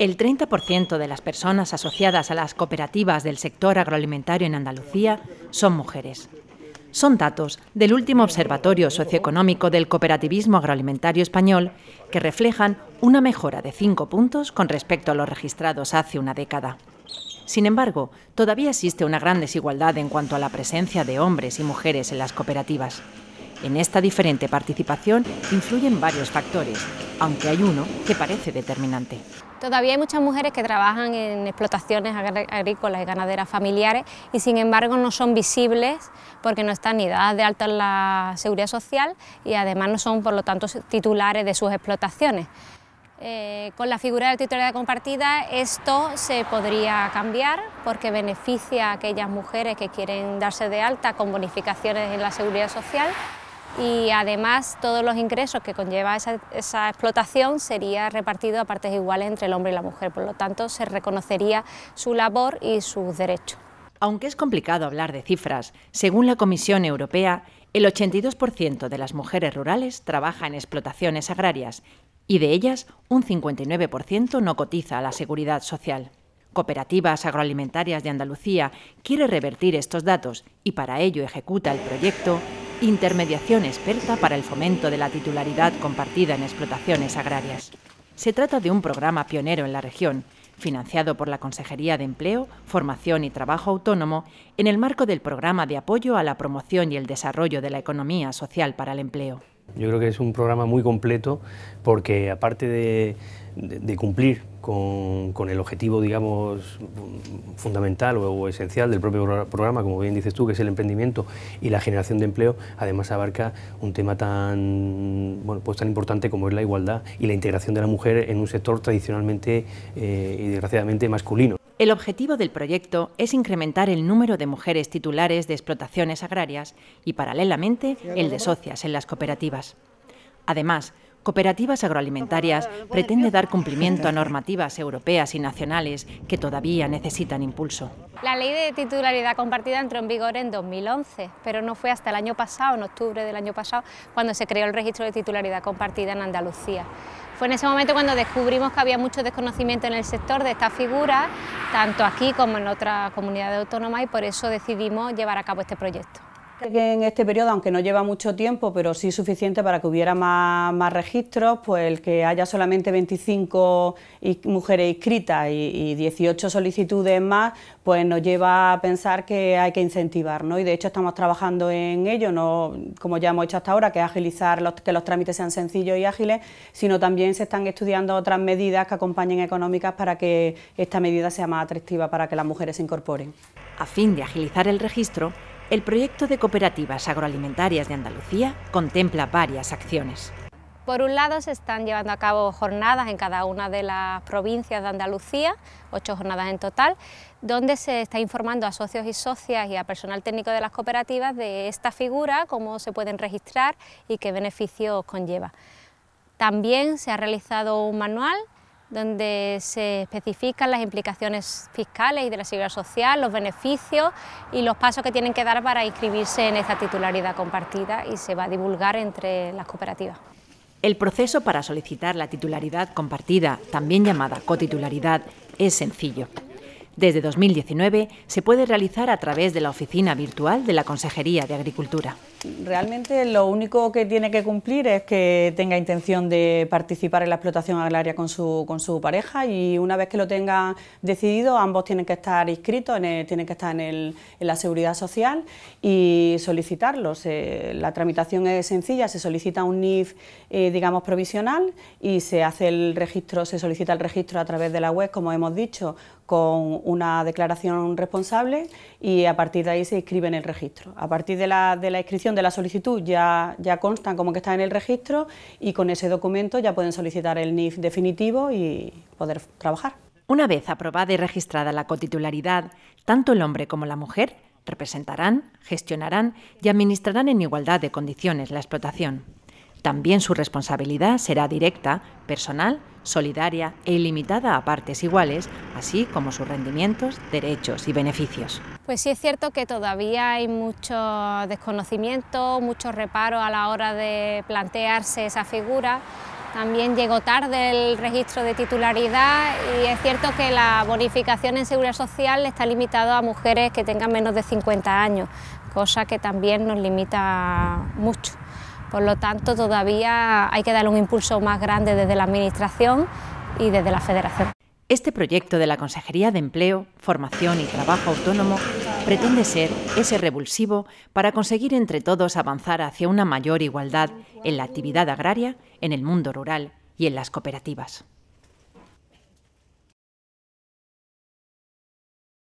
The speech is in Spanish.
El 30% de las personas asociadas a las cooperativas del sector agroalimentario en Andalucía son mujeres. Son datos del último Observatorio Socioeconómico del Cooperativismo Agroalimentario Español que reflejan una mejora de cinco puntos con respecto a los registrados hace una década. Sin embargo, todavía existe una gran desigualdad en cuanto a la presencia de hombres y mujeres en las cooperativas. En esta diferente participación influyen varios factores, aunque hay uno que parece determinante. Todavía hay muchas mujeres que trabajan en explotaciones agrícolas y ganaderas familiares y sin embargo no son visibles porque no están ni dadas de alta en la seguridad social y además no son por lo tanto titulares de sus explotaciones. Eh, con la figura de titularidad compartida esto se podría cambiar porque beneficia a aquellas mujeres que quieren darse de alta con bonificaciones en la seguridad social y además todos los ingresos que conlleva esa, explotación sería repartido a partes iguales entre el hombre y la mujer, por lo tanto se reconocería su labor y sus derechos. Aunque es complicado hablar de cifras, según la Comisión Europea, el 82% de las mujeres rurales trabaja en explotaciones agrarias y de ellas un 59% no cotiza a la seguridad social. Cooperativas Agroalimentarias de Andalucía quiere revertir estos datos y para ello ejecuta el proyecto Intermediación experta para el fomento de la titularidad compartida en explotaciones agrarias. Se trata de un programa pionero en la región, financiado por la Consejería de Empleo, Formación y Trabajo Autónomo, en el marco del programa de apoyo a la promoción y el desarrollo de la economía social para el empleo. Yo creo que es un programa muy completo porque aparte de, cumplir con, el objetivo, digamos, fundamental o, esencial del propio programa, como bien dices tú, que es el emprendimiento y la generación de empleo, además abarca un tema tan, bueno, pues tan importante como es la igualdad y la integración de la mujer en un sector tradicionalmente eh, y desgraciadamente masculino. El objetivo del proyecto es incrementar el número de mujeres titulares de explotaciones agrarias y, paralelamente, el de socias en las cooperativas. Además, Cooperativas Agroalimentarias pues pretende dar cumplimiento a normativas europeas y nacionales que todavía necesitan impulso. La ley de titularidad compartida entró en vigor en 2011, pero no fue hasta el año pasado, en octubre del año pasado, cuando se creó el registro de titularidad compartida en Andalucía. Fue en ese momento cuando descubrimos que había mucho desconocimiento en el sector de esta figura, tanto aquí como en otras comunidades autónomas, y por eso decidimos llevar a cabo este proyecto. En este periodo, aunque no lleva mucho tiempo, pero sí suficiente para que hubiera más, registros, pues el que haya solamente 25 mujeres inscritas y, 18 solicitudes más, pues nos lleva a pensar que hay que incentivar, Y de hecho estamos trabajando en ello, no como ya hemos hecho hasta ahora, que es agilizar, que los trámites sean sencillos y ágiles, sino también se están estudiando otras medidas que acompañen económicas para que esta medida sea más atractiva para que las mujeres se incorporen. A fin de agilizar el registro, el proyecto de cooperativas agroalimentarias de Andalucía contempla varias acciones. Por un lado, se están llevando a cabo jornadas en cada una de las provincias de Andalucía, ocho jornadas en total, donde se está informando a socios y socias y a personal técnico de las cooperativas de esta figura, cómo se pueden registrar y qué beneficios conlleva. También se ha realizado un manual donde se especifican las implicaciones fiscales y de la seguridad social, los beneficios y los pasos que tienen que dar para inscribirse en esta titularidad compartida y se va a divulgar entre las cooperativas. El proceso para solicitar la titularidad compartida, también llamada cotitularidad, es sencillo. Desde 2019 se puede realizar a través de la oficina virtual de la Consejería de Agricultura. Realmente lo único que tiene que cumplir es que tenga intención de participar en la explotación agraria con su, con su pareja y una vez que lo tengan decidido ambos tienen que estar inscritos, tienen que estar en, la seguridad social y solicitarlos. la tramitación es sencilla, se solicita un NIF eh, digamos provisional y se hace el registro, se solicita el registro a través de la web como hemos dicho con una declaración responsable y a partir de ahí se inscribe en el registro. A partir de la, inscripción de la solicitud ya, ya constan como que está en el registro y con ese documento ya pueden solicitar el NIF definitivo y poder trabajar. Una vez aprobada y registrada la cotitularidad, tanto el hombre como la mujer representarán, gestionarán y administrarán en igualdad de condiciones la explotación. También su responsabilidad será directa, personal, solidaria e ilimitada a partes iguales, así como sus rendimientos, derechos y beneficios. Pues sí es cierto que todavía hay mucho desconocimiento, mucho reparo a la hora de plantearse esa figura. También llegó tarde el registro de titularidad y es cierto que la bonificación en seguridad social está limitada a mujeres que tengan menos de 50 años, cosa que también nos limita mucho. Por lo tanto, todavía hay que dar un impulso más grande desde la Administración y desde la Federación. Este proyecto de la Consejería de Empleo, Formación y Trabajo Autónomo pretende ser ese revulsivo para conseguir entre todos avanzar hacia una mayor igualdad en la actividad agraria, en el mundo rural y en las cooperativas.